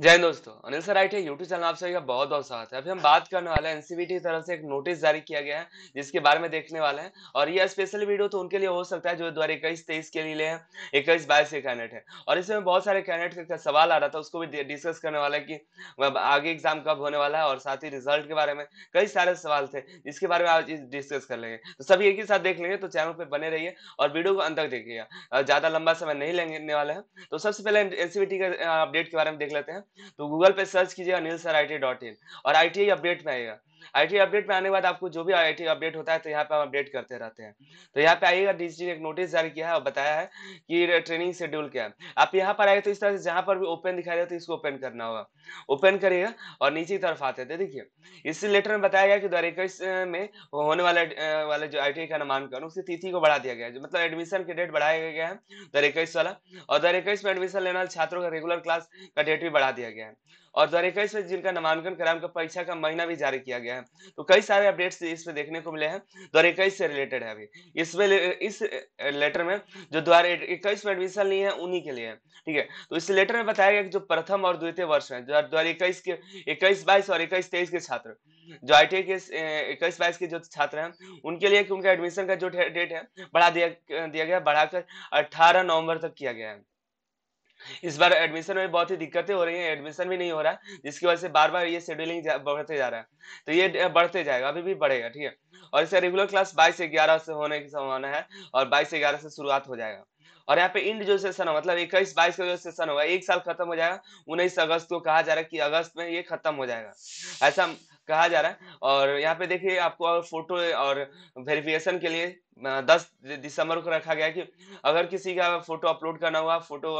जय दोस्तों Anil sir right है यूट्यूब चैनल आप सभी का बहुत बहुत स्वागत है अभी हम बात करने वाले हैं एनसीबीटी की तरफ से एक नोटिस जारी किया गया है जिसके बारे में देखने वाले हैं और ये स्पेशल वीडियो तो उनके लिए हो सकता है जो दो हज़ार इक्कीस तेईस के लिए है इक्कीस बाईस के कैंडिडेट है और इसमें बहुत सारे कैंडिडेट का सवाल आ रहा था उसको भी डिस्कस करने वाला है कि आगे एग्जाम कब होने वाला है और साथ ही रिजल्ट के बारे में कई सारे सवाल थे जिसके बारे में आप डिस्कस कर लेंगे तो सभी एक ही साथ देख लेंगे तो चैनल पर बने रहिए और वीडियो को अंत तक देखिएगा ज़्यादा लंबा समय नहीं लेने वाला है तो सबसे पहले एनसीबीटी का अपडेट के बारे में देख लेते हैं तो गूगल पे सर्च कीजिएगा Anil sir I T dot in और आई टी अपडेट में आएगा आईटी अपडेट में आने के बाद आपको जो भी आईटी अपडेट होता है तो यहाँ पे हम अपडेट करते रहते हैं तो यहाँ पे आइएगा डीजी ने एक नोटिस जारी किया है और बताया है कि ट्रेनिंग शेड्यूल क्या है आप यहाँ पर आए तो इस तरह से जहाँ पर भी ओपन दिखाई देते तो इसको ओपन करना होगा ओपन करिएगा और नीचे की तरफ आते थे तो देखिए इसी लेटर में बताया गया कि दो में होने वाले वाले जो आई का नामांकन उसकी तिथि को बढ़ा दिया गया है मतलब एडमिशन की डेट बढ़ाया गया है दो इक्कीस वाला और दो इक्कीस में एडमिशन लेने वाले छात्रों का रेगुलर क्लास का डेट भी बढ़ा दिया गया है और दो इक्कीस में जिनका नामांकन करा उनका परीक्षा का महीना भी जारी किया गया गया है तो कई सारे अपडेट्स इसमें देखने को मिले हैं दो इक्कीस से रिलेटेड है अभी इसमें इस लेटर में जो दो इक्कीस में एडमिशन लिए हैं उन्हीं के लिए ठीक है तो इस लेटर में बताया गया कि जो प्रथम और द्वितीय वर्ष में जो दो इक्कीस के इक्कीस बाईस और इक्कीस तेईस के छात्र जो आई टी के इक्कीस बाईस के जो छात्र हैं उनके लिए उनका एडमिशन का जो डेट है बढ़ा दिया दिया गया बढ़ाकर अठारह नवंबर तक किया गया है इस बार एडमिशन में बहुत ही दिक्कतें हो रही हैं एडमिशन भी नहीं हो रहा है जिसकी वजह से बार बार ये शेड्यूलिंग बढ़ते जा रहा है तो ये बढ़ते जाएगा अभी भी बढ़ेगा ठीक है और इसका रेगुलर क्लास बाईस से ग्यारह से होने की संभावना है और बाईस से ग्यारह से शुरुआत हो जाएगा और यहाँ पे इंड जो सेशन होगा मतलब इक्कीस बाईस का जो सेशन होगा एक साल खत्म हो जाएगा उन्नीस अगस्त को कहा जा रहा है कि अगस्त में ये खत्म हो जाएगा ऐसा कहा जा रहा है और यहाँ पे देखिए आपको फोटो और वेरिफिकेशन के लिए दस दिसंबर को रखा गया कि अगर किसी का फोटो अपलोड करना हुआ फोटो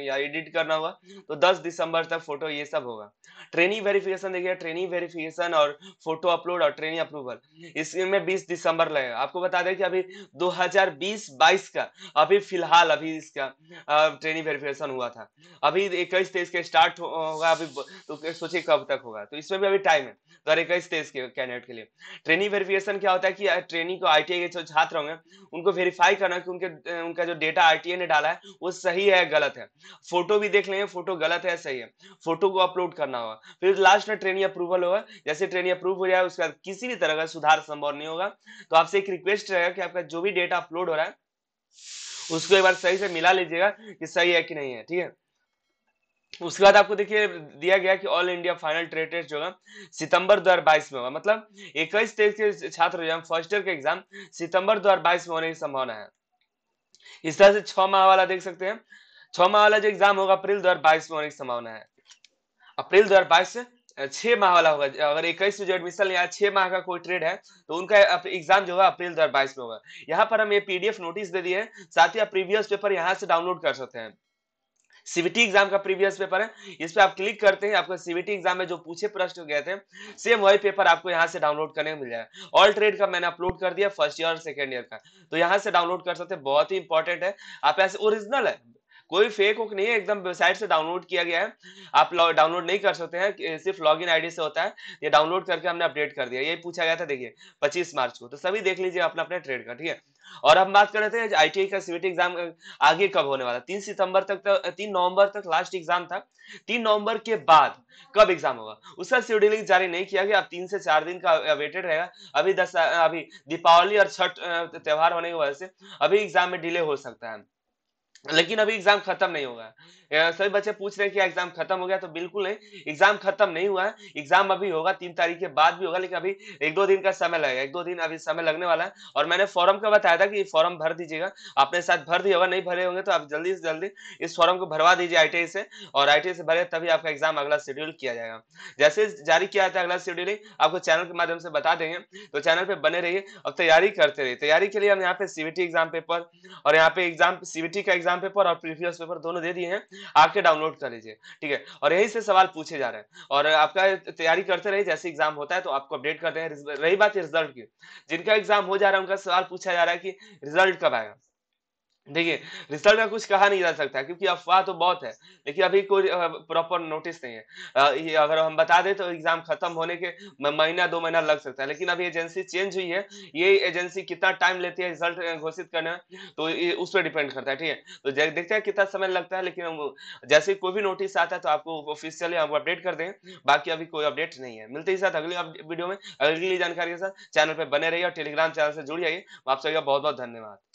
या एडिट करना हुआ तो दस दिसंबर तक फोटो ये सब होगा ट्रेनिंग वेरिफिकेशन देखिए ट्रेनिंग वेरिफिकेशन और फोटो अपलोड और ट्रेनिंग अप्रूवल इसमें बीस दिसंबर लगेगा आपको बता दें कि अभी 2020-22 का अभी फिलहाल अभी इसका ट्रेनिंग वेरिफिकेशन हुआ था अभी इक्कीस तेईस के स्टार्ट होगा अभी तो सोचिए कब तक होगा तो इसमें भी अभी टाइम है दो हजार इक्कीस तेईस के कैंडिडेट के लिए ट्रेनिंग वेरिफिकेशन क्या होता है कि ट्रेनिंग को आई के जो छात्र होंगे उनको वेरीफाई करना कि उनके उनका जो डेटा आरटीए ने डाला है वो सही है गलत है फोटो भी देख लेंगे फोटो गलत है सही है फोटो को अपलोड करना होगा फिर लास्ट में ट्रेनिंग अप्रूवल होगा जैसे ट्रेनिंग अप्रूव हो जाए उसके बाद किसी भी तरह का सुधार संभव नहीं होगा तो आपसे एक रिक्वेस्ट रहेगा कि आपका जो भी डेटा अपलोड हो रहा है उसको एक बार सही से मिला लीजिएगा कि सही है कि नहीं है ठीक है उसके बाद आपको देखिए दिया गया कि all India final trade test जो है सितंबर 2022 में होगा मतलब इक्कीस तेईस के छात्र जो है फर्स्ट ईयर के एग्जाम सितंबर 2022 में होने की संभावना है इस तरह से छ माह वाला देख सकते हैं छ माह वाला जो एग्जाम होगा अप्रैल बाईस में होने की संभावना है अप्रैल बाईस से छह माह वाला होगा अगर इक्कीस में जो एडमिशन यहाँ छह माह का कोई ट्रेड है तो उनका एग्जाम जो है अप्रैल दो में होगा यहाँ पर हम ये पीडीएफ नोटिस दे दिए हैं साथ ही आप प्रीवियस पेपर यहाँ से डाउनलोड कर सकते हैं सीबीटी एग्जाम का प्रीवियस पेपर है इस पर आप क्लिक करते हैं आपको सीबीटी एग्जाम में जो पूछे प्रश्न गए थे सेम वही पेपर आपको यहाँ से डाउनलोड करने मिल जाएगा ऑल ट्रेड का मैंने अपलोड कर दिया फर्स्ट ईयर और सेकेंड ईयर का तो यहाँ से डाउनलोड कर सकते हैं बहुत ही इंपॉर्टेंट है आप ऐसे ओरिजिनल है कोई फेक वोक नहीं है एकदम वेबसाइट से डाउनलोड किया गया है आप डाउनलोड नहीं कर सकते हैं सिर्फ लॉगिन आईडी से होता है ये डाउनलोड करके हमने अपडेट कर दिया यही पूछा गया था देखिए 25 मार्च को तो सभी देख लीजिए अपना अपने ट्रेड का ठीक है और हम बात कर रहे थे आईटीआई का सीबीटी एग्जाम आगे कब होने वाला तीन सितंबर तक तो, तीन नवंबर तक लास्ट एग्जाम था तीन नवंबर के बाद कब एग्जाम होगा उसका शेड्यूलिंग जारी नहीं किया गया अब तीन से चार दिन का वेटेड रहेगा अभी दस अभी दीपावली और छठ त्योहार होने की वजह से अभी एग्जाम में डिले हो सकता है लेकिन अभी एग्जाम खत्म नहीं होगा सभी बच्चे पूछ रहे हैं कि एग्जाम खत्म हो गया तो बिल्कुल नहीं एग्जाम खत्म नहीं हुआ है एग्जाम अभी होगा तीन तारीख के बाद भी होगा लेकिन अभी एक दो दिन का समय लगेगा एक दो दिन अभी समय लगने वाला है और मैंने फॉर्म का बताया था कि फॉर्म भर दीजिएगा आपने साथ भर दिया होगा नहीं भरे होंगे तो आप जल्दी से जल्दी इस फॉर्म को भरवा दीजिए आई से और आई से भरे तभी आपका एग्जाम अगला शेड्यूल किया जाएगा जैसे जारी किया जाता है अगला शेड्यूल आपको चैनल के माध्यम से बता देंगे तो चैनल पर बने रहिए और तैयारी करते रहिए तैयारी के लिए हम यहाँ पे सीबीटी एग्जाम पेपर और यहाँ पे एग्जाम सीबीटी का एग्जाम एग्जाम पेपर और प्रीवियस पेपर दोनों दे दिए हैं आके डाउनलोड कर लीजिए ठीक है और यही से सवाल पूछे जा रहे हैं और आपका तैयारी करते रहे जैसे एग्जाम होता है तो आपको अपडेट करते हैं रही बात रिजल्ट की जिनका एग्जाम हो जा रहा है उनका सवाल पूछा जा रहा है कि रिजल्ट कब आएगा देखिए रिजल्ट का कुछ कहा नहीं जा सकता क्योंकि अफवाह तो बहुत है लेकिन अभी कोई प्रॉपर नोटिस नहीं है ये अगर हम बता दें तो एग्जाम खत्म होने के महीना दो महीना लग सकता है लेकिन अभी एजेंसी चेंज हुई है ये एजेंसी कितना टाइम लेती है रिजल्ट घोषित करने में तो ये उस पर डिपेंड करता है ठीक है तो देखते हैं कितना समय लगता है लेकिन जैसे कोई भी नोटिस आता है तो आपको ऑफिशियली आपको अपडेट कर दें बाकी अभी कोई अपडेट नहीं है मिलते ही साथ अगली वीडियो में अगली जानकारी के साथ चैनल पर बने रहिए और टेलीग्राम चैनल से जुड़ जाइए आप सभी का बहुत बहुत धन्यवाद